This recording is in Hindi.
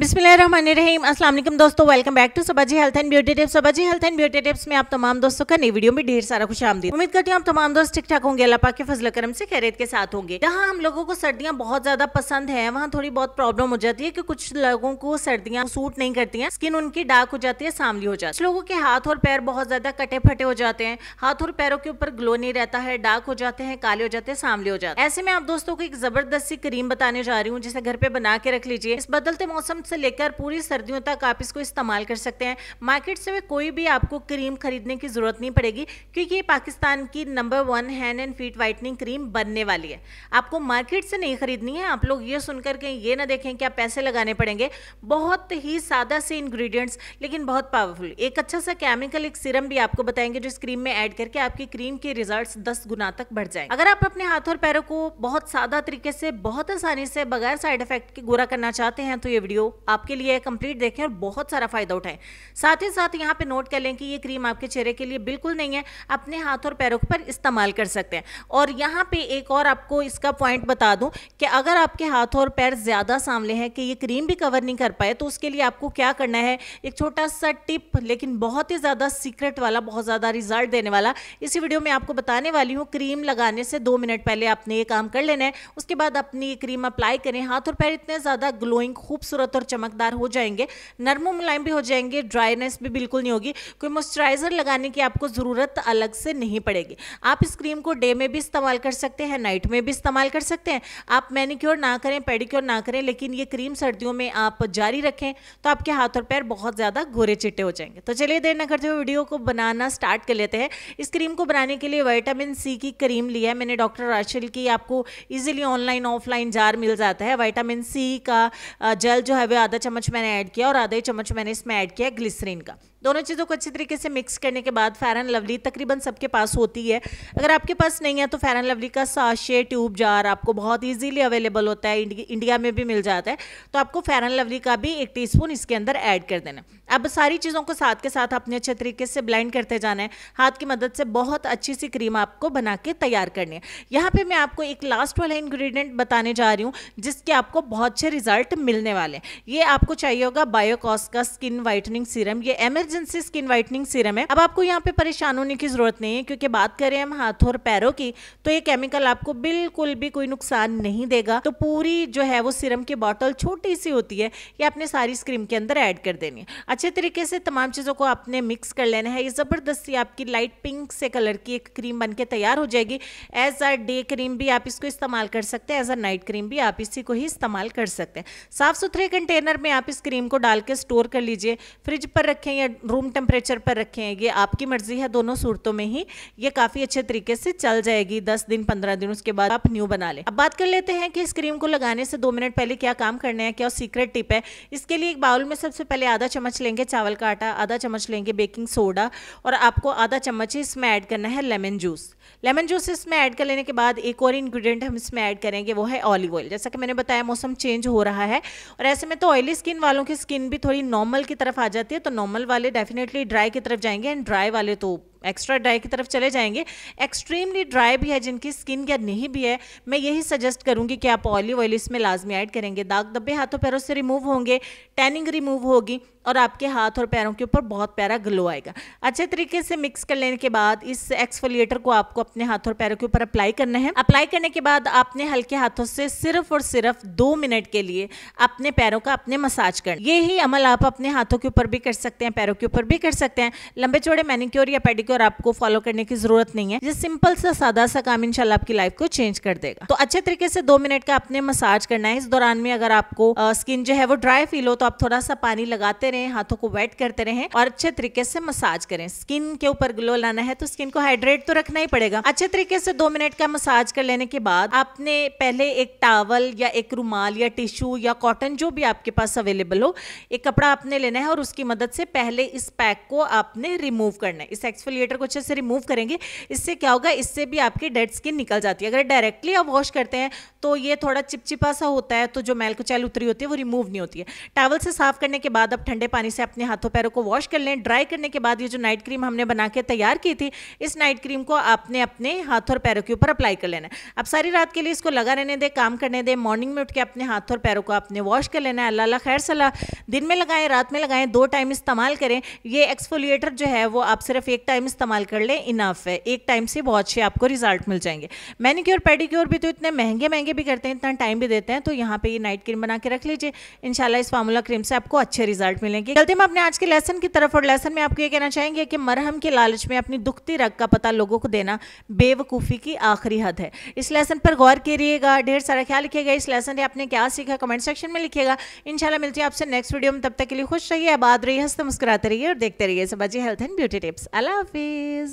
बिस्मिल्लाम असलम दोस्तों welcome back to Sabaji health and beauty tips Sabaji health and beauty tips में आप तमाम दोस्तों का नई वीडियो में ढेर सारा खुश आमदी उम्मीद करती हूँ आप तमाम दोस्त ठीक ठाक होंगे अल्लाह पाक के फजल करम से खैरियत के साथ होंगे जहाँ हम लोगों को सर्दियाँ बहुत ज्यादा पसंद है वहाँ थोड़ी बहुत प्रॉब्लम हो जाती है की कुछ लोगों को सर्दियाँ सूट नहीं करती है स्किन उनकी डार्क हो जाती है सामली हो जाती है लोगों के हाथ और पैर बहुत ज्यादा कटे फटे हो जाते हैं हाथ और पैरों के ऊपर ग्लो नहीं रहता है डार्क हो जाते हैं काले हो जाते हैं सामले हो जाते हैं ऐसे में आप दोस्तों को एक जबरदस्ती क्रीम बताने जा रही हूँ जिसे घर पे बना के रख लीजिए इस बदलते मौसम से लेकर पूरी सर्दियों तक आप इसको इस्तेमाल कर सकते हैं मार्केट से कोई भी आपको क्रीम खरीदने की ज़रूरत नहीं पड़ेगी क्योंकि ये पाकिस्तान की number one hand and feet whitening cream बनने वाली है आपको मार्केट से नहीं खरीदनी है आप लोग ये सुनकर कहीं ये ना देखें कि आप पैसे लगाने पड़ेंगे बहुत ही सादा से इंग्रेडिएंट्स लेकिन बहुत पावरफुल एक अच्छा सा केमिकल एक सीरम भी आपको बताएंगे जो इस क्रीम में ऐड करके आपकी क्रीम के रिजल्ट्स दस गुना तक बढ़ जाए अगर आप अपने हाथ और पैरों को बहुत सादा तरीके से बहुत आसानी से बगैर साइड इफेक्ट के गोरा करना चाहते हैं तो ये वीडियो आपके लिए कंप्लीट देखें और बहुत सारा फ़ायदा उठाएं साथ ही साथ यहाँ पे नोट कर लें कि ये क्रीम आपके चेहरे के लिए बिल्कुल नहीं है अपने हाथ और पैरों पर इस्तेमाल कर सकते हैं और यहाँ पे एक और आपको इसका पॉइंट बता दूँ कि अगर आपके हाथ और पैर ज़्यादा सामने हैं कि ये क्रीम भी कवर नहीं कर पाए तो उसके लिए आपको क्या करना है एक छोटा सा टिप लेकिन बहुत ही ज़्यादा सीक्रेट वाला बहुत ज़्यादा रिजल्ट देने वाला इसी वीडियो में आपको बताने वाली हूँ क्रीम लगाने से दो मिनट पहले आपने ये काम कर लेना है उसके बाद अपनी ये क्रीम अप्लाई करें हाथ और पैर इतने ज़्यादा ग्लोइंग खूबसूरत और चमकदार हो जाएंगे नर्म मुलायम भी हो जाएंगे ड्राइनेस भी बिल्कुल नहीं होगी कोई मॉइस्चराइजर लगाने की आपको ज़रूरत अलग से नहीं पड़ेगी आप इस क्रीम को डे में भी इस्तेमाल कर सकते हैं नाइट में भी इस्तेमाल कर सकते हैं आप मैनिक्योर ना करें पेडिक्योर ना करें लेकिन ये क्रीम सर्दियों में आप जारी रखें तो आपके हाथ और पैर बहुत ज़्यादा गोरे चिट्टे हो जाएंगे तो चलिए देर न करते हुए वीडियो को बनाना स्टार्ट कर लेते हैं इस क्रीम को बनाने के लिए वाइटामिन सी की क्रीम लिया है मैंने डॉक्टर राशिल की आपको ईजिली ऑनलाइन ऑफलाइन जार मिल जाता है वाइटामिन सी का जल जो है हुए आधा चम्मच मैंने ऐड किया और आधा ही चम्मच मैंने इसमें ऐड किया ग्लिसरीन का दोनों चीज़ों को अच्छी तरीके से मिक्स करने के बाद फेर एंड लवली तकरीबन सबके पास होती है अगर आपके पास नहीं है तो फेर एंड लवली का साशे ट्यूब जार आपको बहुत इजीली अवेलेबल होता है इंडिया में भी मिल जाता है तो आपको फेर एंड लवली का भी एक टीस्पून इसके अंदर ऐड कर देना अब सारी चीज़ों को साथ के साथ अपने अच्छे तरीके से ब्लैंड करते जाना है हाथ की मदद से बहुत अच्छी सी क्रीम आपको बना के तैयार करनी है यहाँ पर मैं आपको एक लास्ट वाला इन्ग्रीडियंट बताने जा रही हूँ जिसके आपको बहुत अच्छे रिजल्ट मिलने वाले हैं ये आपको चाहिए होगा बायोकॉस का स्किन वाइटनिंग सीरम ये एम इमरजेंसी स्किन वाइटनिंग सीरम है अब आपको यहाँ पे परेशान होने की जरूरत नहीं है क्योंकि बात करें हम हाथों और पैरों की तो ये केमिकल आपको बिल्कुल भी कोई नुकसान नहीं देगा तो पूरी जो है वो सीरम की बॉटल छोटी सी होती है ये आपने सारी स्क्रीम के अंदर ऐड कर देनी है अच्छे तरीके से तमाम चीज़ों को आपने मिक्स कर लेना है ये ज़बरदस्ती आपकी लाइट पिंक से कलर की एक क्रीम बन तैयार हो जाएगी एज अ डे क्रीम भी आप इसको इस्तेमाल कर सकते हैं एज अ नाइट क्रीम भी आप इसी को ही इस्तेमाल कर सकते हैं साफ सुथरे कंटेनर में आप इस क्रीम को डाल के स्टोर कर लीजिए फ्रिज पर रखें या रूम टेम्परेचर पर रखें ये आपकी मर्ज़ी है दोनों सूरतों में ही ये काफ़ी अच्छे तरीके से चल जाएगी दस दिन पंद्रह दिन उसके बाद आप न्यू बना लें अब बात कर लेते हैं कि इस क्रीम को लगाने से दो मिनट पहले क्या काम करना है क्या सीक्रेट टिप है इसके लिए एक बाउल में सबसे पहले आधा चम्मच लेंगे चावल का आटा आधा चम्मच लेंगे बेकिंग सोडा और आपको आधा चम्मच इसमें ऐड करना है लेमन जूस लेमन जूस इसमें ऐड कर लेने के बाद एक और इंग्रेडिएंट हम इसमें ऐड करेंगे वो है ऑलिव ऑयल जैसा कि मैंने बताया मौसम चेंज हो रहा है और ऐसे में तो ऑयली स्किन वालों की स्किन भी थोड़ी नॉर्मल की तरफ आ जाती है तो नॉर्मल वाले वाले डेफिनेटली ड्राई की तरफ जाएंगे एंड ड्राई वाले तो एक्स्ट्रा ड्राई की तरफ चले जाएंगे एक्सट्रीमली ड्राई भी है जिनकी स्किन केयर नहीं भी है मैं यही सजेस्ट करूंगी कि आप ऑलिव ऑयल इसमें लाजमी ऐड करेंगे दाग दब्बे हाथों पैरों से रिमूव होंगे टैनिंग रिमूव होगी और आपके हाथ और पैरों के ऊपर बहुत प्यारा ग्लो आएगा अच्छे तरीके से मिक्स कर लेने के बाद इस एक्सफोलिएटर को आपको अपने हाथ और पैरों के ऊपर अप्लाई करना है अप्लाई करने के बाद आपने हल्के हाथों से सिर्फ और सिर्फ दो मिनट के लिए अपने पैरों का अपने मसाज करना यही अमल आप अपने हाथों के ऊपर भी कर सकते हैं पैरों के ऊपर भी कर सकते हैं लंबे चौड़े मैनिक्योर या पेडिक की और आपको फॉलो करने की जरूरत नहीं है ये सिंपल सा सादा सा काम इनशाला आपकी लाइफ को चेंज कर देगा तो अच्छे तरीके से दो मिनट का आपने मसाज करना है इस दौरान में अगर आपको स्किन जो है वो ड्राई फील हो तो आप थोड़ा सा पानी लगाते रहे हाथों को वेट करते रहे और अच्छे तरीके से मसाज करें स्किन के ऊपर ग्लो लाना है तो स्किन को हाइड्रेट तो रखना ही पड़ेगा अच्छे तरीके से दो मिनट का मसाज कर लेने के बाद आपने पहले एक टावल या एक रुमाल या टिश्यू या कॉटन जो भी आपके पास अवेलेबल हो एक कपड़ा आपने लेना है और उसकी मदद से पहले इस पैक को आपने रिमूव करना है इस एक्सफोलिए एक्सफोलिएटर को अच्छे से रिमूव करेंगे इससे क्या होगा इससे भी आपकी डेड स्किन निकल जाती है अगर डायरेक्टली आप वॉश करते हैं तो ये थोड़ा चिपचिपा सा होता है तो जो मैल कुचैल उतरी होती है वो रिमूव नहीं होती है टावल से साफ करने के बाद आप ठंडे पानी से अपने हाथों पैरों को वॉश कर लें ड्राई करने के बाद ये जो नाइट क्रीम हमने बना के तैयार की थी इस नाइट क्रीम को आपने अपने हाथ और पैरों के ऊपर अप्लाई कर लेना है अब सारी रात के लिए इसको लगा रहने दें काम करने दें मॉर्निंग में उठ के अपने हाथ और पैरों को आपने वॉश कर लेना है अल्लाह अल्लाह खैर सलाह दिन में लगाएं रात में लगाएं दो टाइम इस्तेमाल करें ये एक्सफोलिएटर जो है वो आप सिर्फ एक टाइम इस्तेमाल कर लें इनफ है एक टाइम से बहुत अच्छे आपको रिजल्ट मिल जाएंगे मैनिक्योर पेडिक्योर भी तो इतने महंगे महंगे भी करते हैं इतना टाइम भी देते हैं तो यहाँ पे ये नाइट क्रीम बना के रख लीजिए इनशाला इस फार्मूला क्रीम से आपको अच्छे रिजल्ट मिलेंगे चलते मैं अपने आज के लेसन की तरफ और लेसन में आपको ये कहना चाहेंगे कि मरहम के लालच में अपनी दुखती रग का पता लोगों को देना बेवकूफ़ी की आखिरी हद है इस लेसन पर गौर करिएगा ढेर सारा ख्याल लिखेगा इस लेसन ने आपने क्या सीखा कमेंट सेक्शन में लिखिएगा इनशाला मिलती है आपसे नेक्स्ट वीडियो में तब तक के लिए खुश रहिए आबाद रहिए हंसते मुस्कुराते रहिए और देखते रहिए Sabaji health and beauty tips अला हाफि space